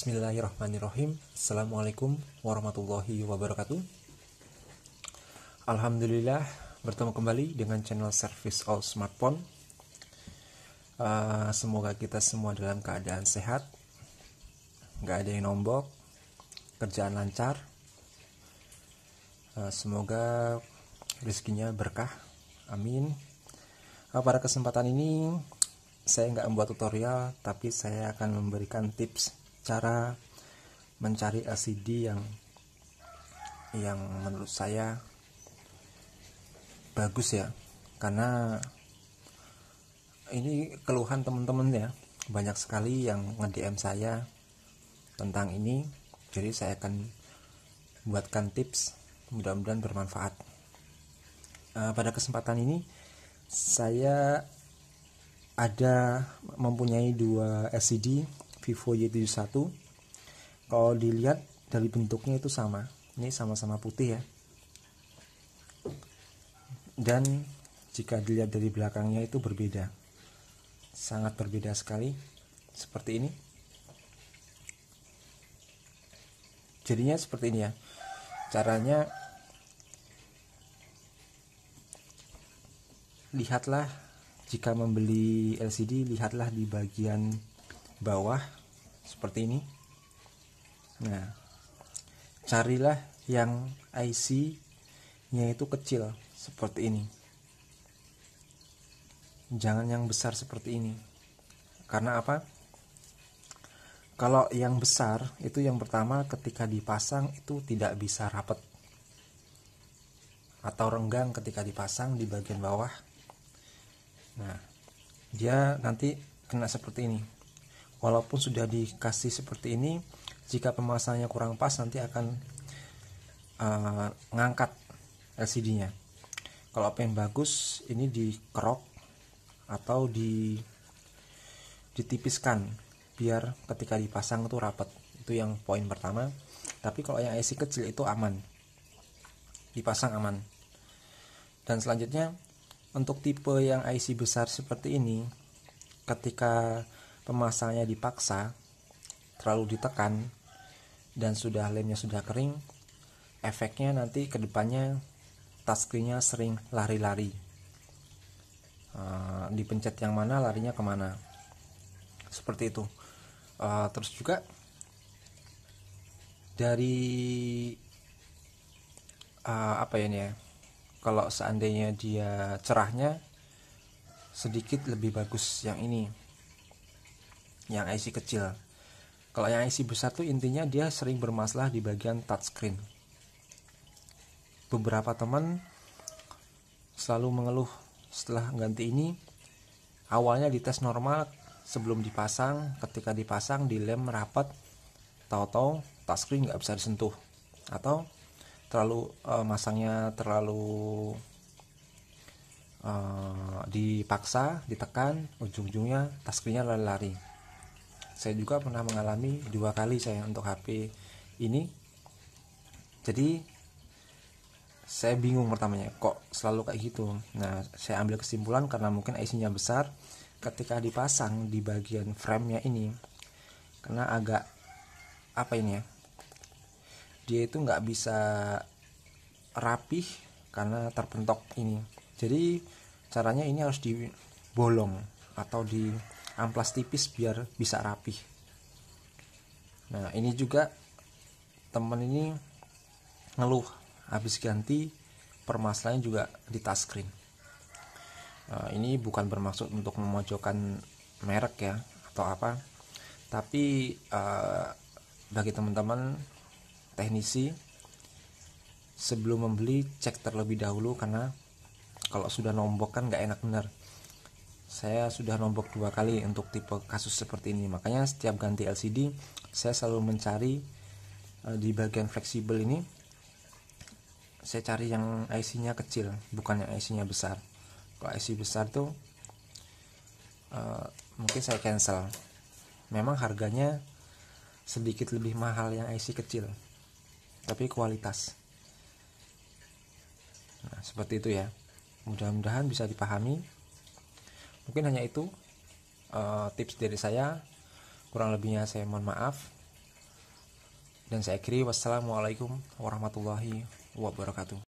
Bismillahirrahmanirrahim Assalamualaikum warahmatullahi wabarakatuh Alhamdulillah bertemu kembali dengan channel Service All Smartphone uh, Semoga kita semua dalam keadaan sehat Gak ada yang nombok Kerjaan lancar uh, Semoga rezekinya berkah Amin uh, Pada kesempatan ini saya nggak membuat tutorial tapi saya akan memberikan tips cara mencari LCD yang yang menurut saya bagus ya karena ini keluhan teman-teman ya banyak sekali yang nge-DM saya tentang ini jadi saya akan buatkan tips mudah-mudahan bermanfaat eh, pada kesempatan ini saya ada mempunyai dua LCD Vivo Y71 kalau dilihat dari bentuknya itu sama ini sama-sama putih ya dan jika dilihat dari belakangnya itu berbeda sangat berbeda sekali seperti ini jadinya seperti ini ya caranya lihatlah jika membeli LCD lihatlah di bagian bawah seperti ini nah carilah yang IC nya itu kecil seperti ini jangan yang besar seperti ini karena apa kalau yang besar itu yang pertama ketika dipasang itu tidak bisa rapet atau renggang ketika dipasang di bagian bawah nah dia nanti kena seperti ini walaupun sudah dikasih seperti ini jika pemasangannya kurang pas nanti akan uh, ngangkat LCD nya kalau apa yang bagus ini dikerok atau di ditipiskan biar ketika dipasang itu rapat itu yang poin pertama tapi kalau yang IC kecil itu aman dipasang aman dan selanjutnya untuk tipe yang IC besar seperti ini ketika pemasangnya dipaksa, terlalu ditekan, dan sudah lemnya sudah kering, efeknya nanti kedepannya touchscreennya sering lari-lari. Uh, dipencet yang mana, larinya kemana. Seperti itu. Uh, terus juga dari uh, apa ya ini ya kalau seandainya dia cerahnya sedikit lebih bagus yang ini yang IC kecil. Kalau yang IC besar tuh intinya dia sering bermasalah di bagian touchscreen. Beberapa teman selalu mengeluh setelah ganti ini awalnya di tes normal sebelum dipasang ketika dipasang dilem rapat tahu-tahu touchscreen nggak bisa disentuh atau terlalu uh, masangnya terlalu uh, dipaksa ditekan ujung-ujungnya touchscreennya lari-lari saya juga pernah mengalami dua kali saya untuk HP ini jadi saya bingung pertamanya kok selalu kayak gitu nah saya ambil kesimpulan karena mungkin IC-nya besar ketika dipasang di bagian frame-nya ini karena agak apa ini ya dia itu nggak bisa rapih karena terpentok ini jadi caranya ini harus dibolong atau di amplas tipis biar bisa rapi. nah ini juga temen ini ngeluh habis ganti permasalahannya juga di touchscreen nah, eh, ini bukan bermaksud untuk memojokkan merek ya atau apa tapi eh, bagi teman-teman teknisi sebelum membeli cek terlebih dahulu karena kalau sudah nombok kan nggak enak benar saya sudah nombok dua kali untuk tipe kasus seperti ini makanya setiap ganti LCD saya selalu mencari e, di bagian fleksibel ini saya cari yang IC nya kecil bukan yang IC nya besar kalau IC besar tuh e, mungkin saya cancel memang harganya sedikit lebih mahal yang IC kecil tapi kualitas nah seperti itu ya mudah-mudahan bisa dipahami mungkin hanya itu uh, tips dari saya kurang lebihnya saya mohon maaf dan saya akhiri wassalamualaikum warahmatullahi wabarakatuh